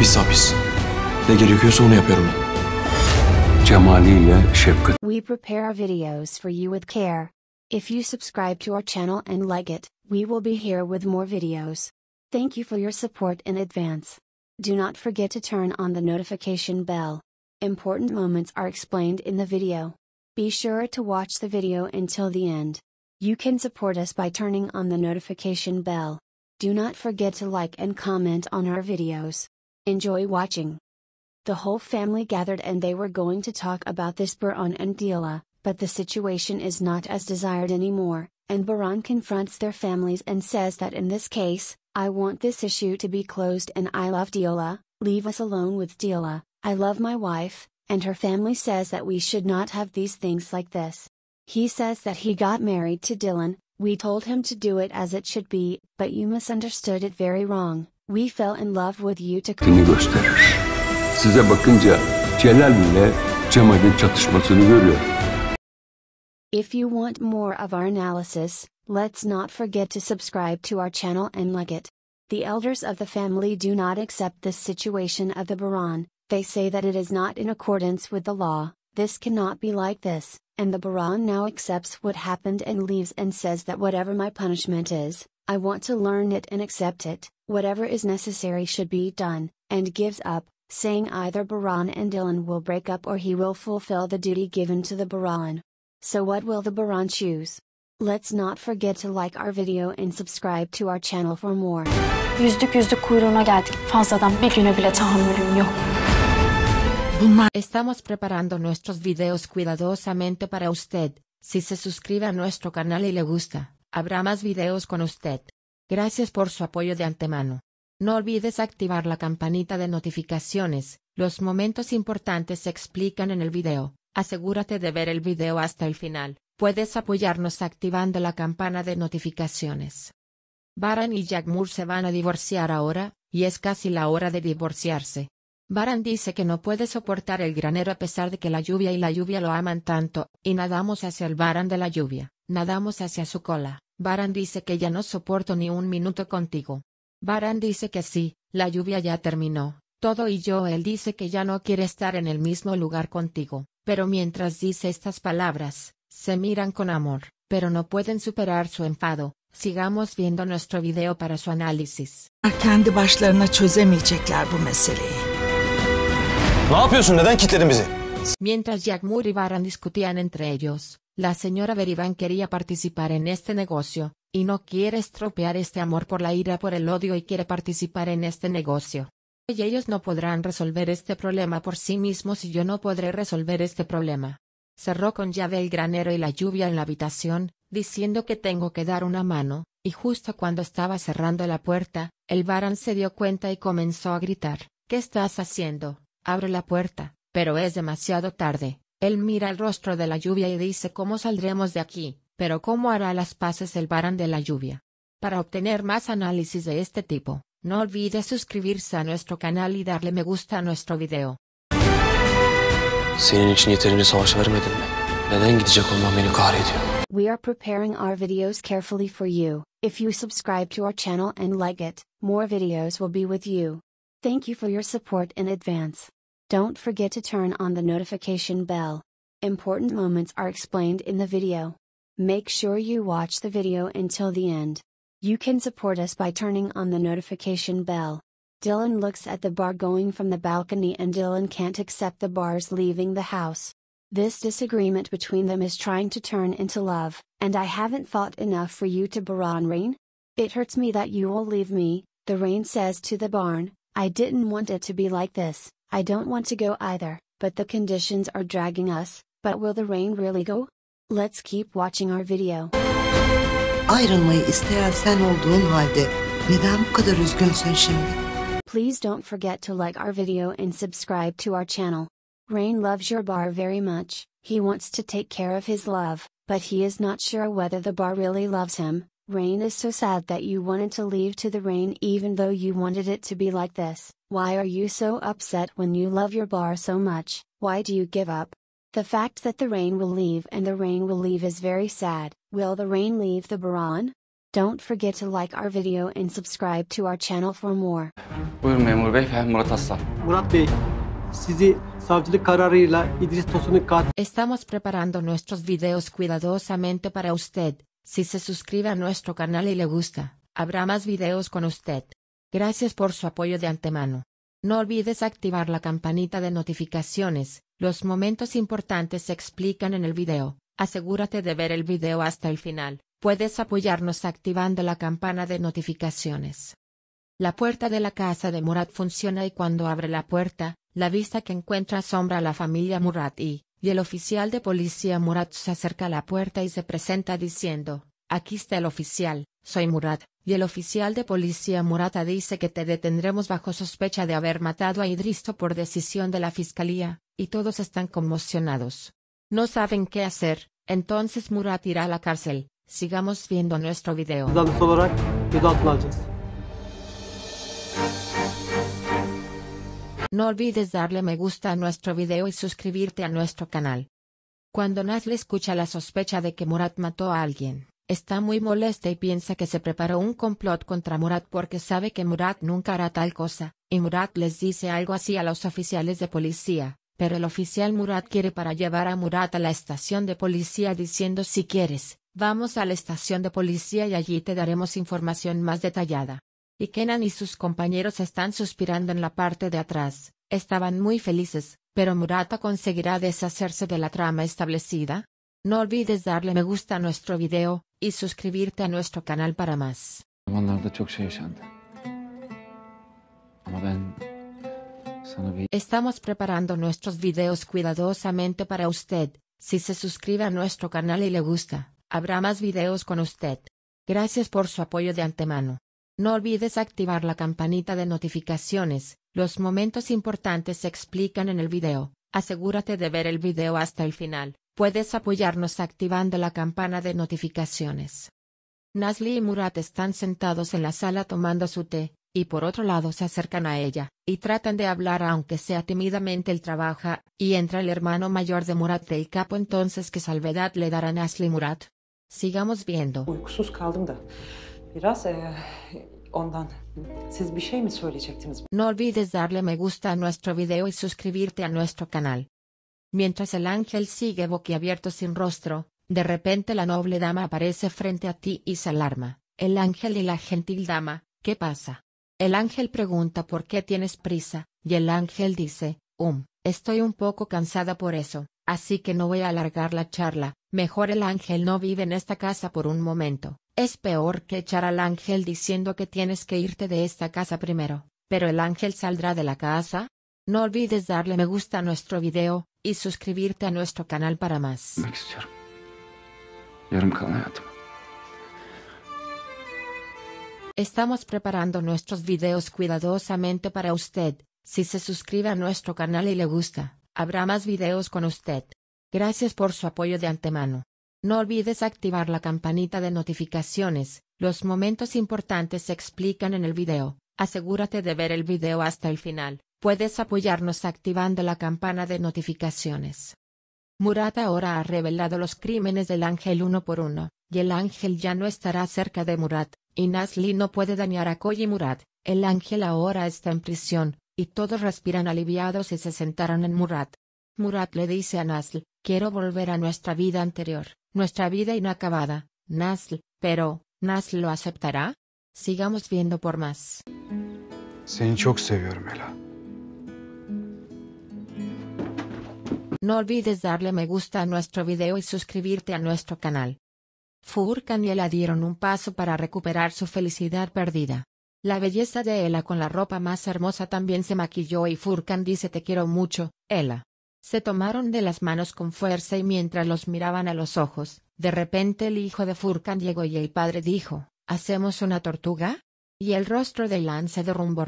Hapis hapis. Ne gerekiyorsa onu yapıyorum ben. Cemaliyle şefkat. We prepare videos for you with care. If you subscribe to our channel and like it, we will be here with more videos. Thank you for your support in advance. Do not forget to turn on the notification bell. Important moments are explained in the video. Be sure to watch the video until the end. You can support us by turning on the notification bell. Do not forget to like and comment on our videos. Enjoy watching. The whole family gathered and they were going to talk about this Baron and Dila, but the situation is not as desired anymore, and Baron confronts their families and says that in this case, I want this issue to be closed and I love Dila, leave us alone with Dila, I love my wife, and her family says that we should not have these things like this. He says that he got married to Dylan, we told him to do it as it should be, but you misunderstood it very wrong, we fell in love with you to... gösterir. Size bakınca Celal ile Cemal'in çatışmasını If you want more of our analysis, let's not forget to subscribe to our channel and like it. The elders of the family do not accept this situation of the Baran, they say that it is not in accordance with the law. This cannot be like this, and the Baron now accepts what happened and leaves and says that whatever my punishment is, I want to learn it and accept it, whatever is necessary should be done, and gives up, saying either Baron and Dylan will break up or he will fulfill the duty given to the Baron. So what will the Baron choose? Let's not forget to like our video and subscribe to our channel for more. Yüzdük yüzdük kuyruğuna geldik. Fazladan bir güne bile tahammülüm yok. Estamos preparando nuestros videos cuidadosamente para usted, si se suscribe a nuestro canal y le gusta, habrá más videos con usted. Gracias por su apoyo de antemano. No olvides activar la campanita de notificaciones, los momentos importantes se explican en el video, asegúrate de ver el video hasta el final, puedes apoyarnos activando la campana de notificaciones. Baran y Jack Moore se van a divorciar ahora, y es casi la hora de divorciarse. Baran dice que no puede soportar el granero a pesar de que la lluvia y la lluvia lo aman tanto, y nadamos hacia el Baran de la lluvia, nadamos hacia su cola. Baran dice que ya no soporto ni un minuto contigo. Baran dice que sí, la lluvia ya terminó, todo y yo él dice que ya no quiere estar en el mismo lugar contigo, pero mientras dice estas palabras, se miran con amor, pero no pueden superar su enfado. Sigamos viendo nuestro video para su análisis. Mientras Jack Moore y Baran discutían entre ellos, la señora Berivan quería participar en este negocio, y no quiere estropear este amor por la ira por el odio y quiere participar en este negocio. Y ellos no podrán resolver este problema por sí mismos y yo no podré resolver este problema. Cerró con llave el granero y la lluvia en la habitación, diciendo que tengo que dar una mano, y justo cuando estaba cerrando la puerta, el Baran se dio cuenta y comenzó a gritar, ¿qué estás haciendo? Abre la puerta, pero es demasiado tarde. Él mira el rostro de la lluvia y dice cómo saldremos de aquí, pero cómo hará las paces el barán de la lluvia. Para obtener más análisis de este tipo, no olvides suscribirse a nuestro canal y darle me gusta a nuestro video. If you subscribe to our channel and like it, more videos will be with you. Thank you for your support in advance. Don't forget to turn on the notification bell. Important moments are explained in the video. Make sure you watch the video until the end. You can support us by turning on the notification bell. Dylan looks at the bar going from the balcony and Dylan can't accept the bar's leaving the house. This disagreement between them is trying to turn into love, and I haven't fought enough for you to baron Rain? It hurts me that you will leave me, the rain says to the barn, I didn't want it to be like this. I don't want to go either, but the conditions are dragging us, but will the rain really go? Let's keep watching our video. Ayrılmayı isteyen sen olduğun halde neden bu kadar üzgünsün şimdi? Please don't forget to like our video and subscribe to our channel. Rain loves your bar very much, he wants to take care of his love, but he is not sure whether the bar really loves him, Rain is so sad that you wanted to leave to the rain even though you wanted it to be like this. Why are you so upset when you love your bar so much? Why do you give up? The fact that the rain will leave and the rain will leave is very sad. Will the rain leave the baron? Don't forget to like our video and subscribe to our channel for more. Buyurun memur bey, ben Murat Aslan. Murat bey, sizi savcılık kararıyla İdris Tosun'un kat. Estamos preparando nuestros videos cuidadosamente para usted. Si se suscribe a nuestro canal y le gusta, habrá más videos con usted. Gracias por su apoyo de antemano. No olvides activar la campanita de notificaciones, los momentos importantes se explican en el video, asegúrate de ver el video hasta el final, puedes apoyarnos activando la campana de notificaciones. La puerta de la casa de Murat funciona y cuando abre la puerta, la vista que encuentra asombra a la familia Murat y, y el oficial de policía Murat se acerca a la puerta y se presenta diciendo, aquí está el oficial, soy Murat, y el oficial de policía Murata dice que te detendremos bajo sospecha de haber matado a Idristo por decisión de la fiscalía, y todos están conmocionados. No saben qué hacer, entonces Murat irá a la cárcel, sigamos viendo nuestro video. No olvides darle me gusta a nuestro video y suscribirte a nuestro canal. Cuando le escucha la sospecha de que Murat mató a alguien, está muy molesta y piensa que se preparó un complot contra Murat porque sabe que Murat nunca hará tal cosa, y Murat les dice algo así a los oficiales de policía, pero el oficial Murat quiere para llevar a Murat a la estación de policía diciendo si quieres, vamos a la estación de policía y allí te daremos información más detallada y Kenan y sus compañeros están suspirando en la parte de atrás, estaban muy felices, pero Murata conseguirá deshacerse de la trama establecida. No olvides darle me gusta a nuestro video, y suscribirte a nuestro canal para más. Estamos preparando nuestros videos cuidadosamente para usted, si se suscribe a nuestro canal y le gusta, habrá más videos con usted. Gracias por su apoyo de antemano. No olvides activar la campanita de notificaciones, los momentos importantes se explican en el video, asegúrate de ver el video hasta el final, puedes apoyarnos activando la campana de notificaciones. Nasli y Murat están sentados en la sala tomando su té, y por otro lado se acercan a ella, y tratan de hablar aunque sea tímidamente el trabaja, y entra el hermano mayor de Murat del capo entonces que salvedad le dará Nasli Murat. Sigamos viendo. E, no olvides darle me gusta a nuestro video y suscribirte a nuestro canal. Mientras el ángel sigue boquiabierto sin rostro, de repente la noble dama aparece frente a ti y se alarma. El ángel y la gentil dama, ¿qué pasa? El ángel pregunta por qué tienes prisa, y el ángel dice, um, estoy un poco cansada por eso, así que no voy a alargar la charla, mejor el ángel no vive en esta casa por un momento, es peor que echar al ángel diciendo que tienes que irte de esta casa primero, pero el ángel saldrá de la casa. No olvides darle me gusta a nuestro video y suscribirte a nuestro canal para más. Estamos preparando nuestros videos cuidadosamente para usted. Si se suscribe a nuestro canal y le gusta, habrá más videos con usted. Gracias por su apoyo de antemano. No olvides activar la campanita de notificaciones, los momentos importantes se explican en el video, asegúrate de ver el video hasta el final, puedes apoyarnos activando la campana de notificaciones. Murat ahora ha revelado los crímenes del ángel uno por uno, y el ángel ya no estará cerca de Murat, y Nasli no puede dañar a Koy y Murat, el ángel ahora está en prisión, y todos respiran aliviados y se sentaron en Murat. Murat le dice a Nasl, quiero volver a nuestra vida anterior. Nuestra vida inacabada, Nazl, pero, ¿Nazl lo aceptará? Sigamos viendo por más. No olvides darle me gusta a nuestro video y suscribirte a nuestro canal. Furkan y Ela dieron un paso para recuperar su felicidad perdida. La belleza de Ela con la ropa más hermosa también se maquilló y Furkan dice te quiero mucho, Ela. Se tomaron de las manos con fuerza y mientras los miraban a los ojos, de repente el hijo de Furkan llegó y el padre dijo, ¿Hacemos una tortuga? Y el rostro de Lan se derrumbó